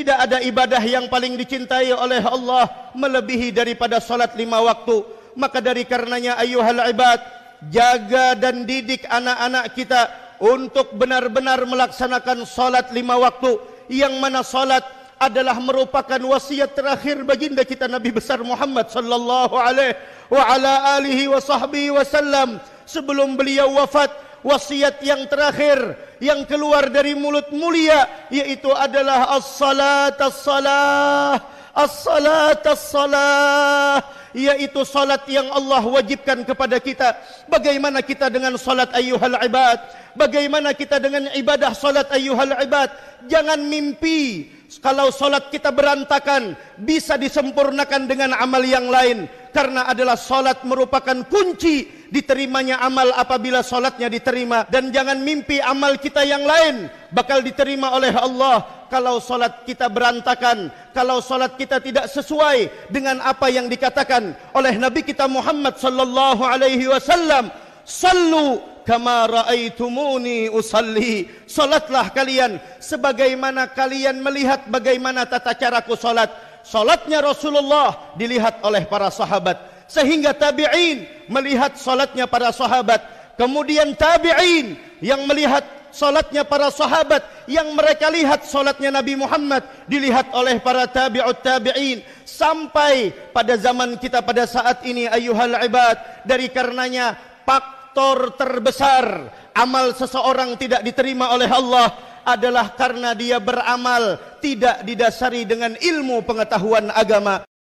Tidak ada ibadah yang paling dicintai oleh Allah melebihi daripada solat lima waktu. Maka dari karenanya ayuhal ibad, jaga dan didik anak-anak kita untuk benar-benar melaksanakan solat lima waktu. Yang mana solat adalah merupakan wasiat terakhir baginda kita Nabi besar Muhammad sallallahu alaihi wa ala alihi wa sahbihi wasallam sebelum beliau wafat wasiat yang terakhir yang keluar dari mulut mulia yaitu adalah as-salat as-salah as-salat as-salah yaitu salat yang Allah wajibkan kepada kita bagaimana kita dengan salat ayyuhal ibad bagaimana kita dengan ibadah salat ayyuhal ibad jangan mimpi kalau solat kita berantakan, bisa disempurnakan dengan amal yang lain. Karena adalah solat merupakan kunci diterimanya amal apabila solatnya diterima. Dan jangan mimpi amal kita yang lain bakal diterima oleh Allah. Kalau solat kita berantakan, kalau solat kita tidak sesuai dengan apa yang dikatakan oleh Nabi kita Muhammad sallallahu alaihi wasallam, Sallu kama raaitumuni usalli salatlah kalian sebagaimana kalian melihat bagaimana tata caraku salat salatnya Rasulullah dilihat oleh para sahabat sehingga tabi'in melihat salatnya para sahabat kemudian tabi'in yang melihat salatnya para sahabat yang mereka lihat salatnya Nabi Muhammad dilihat oleh para tabi'ut tabi'in sampai pada zaman kita pada saat ini ayyuhal ibad dari karenanya pak faktor terbesar amal seseorang tidak diterima oleh Allah adalah karena dia beramal tidak didasari dengan ilmu pengetahuan agama.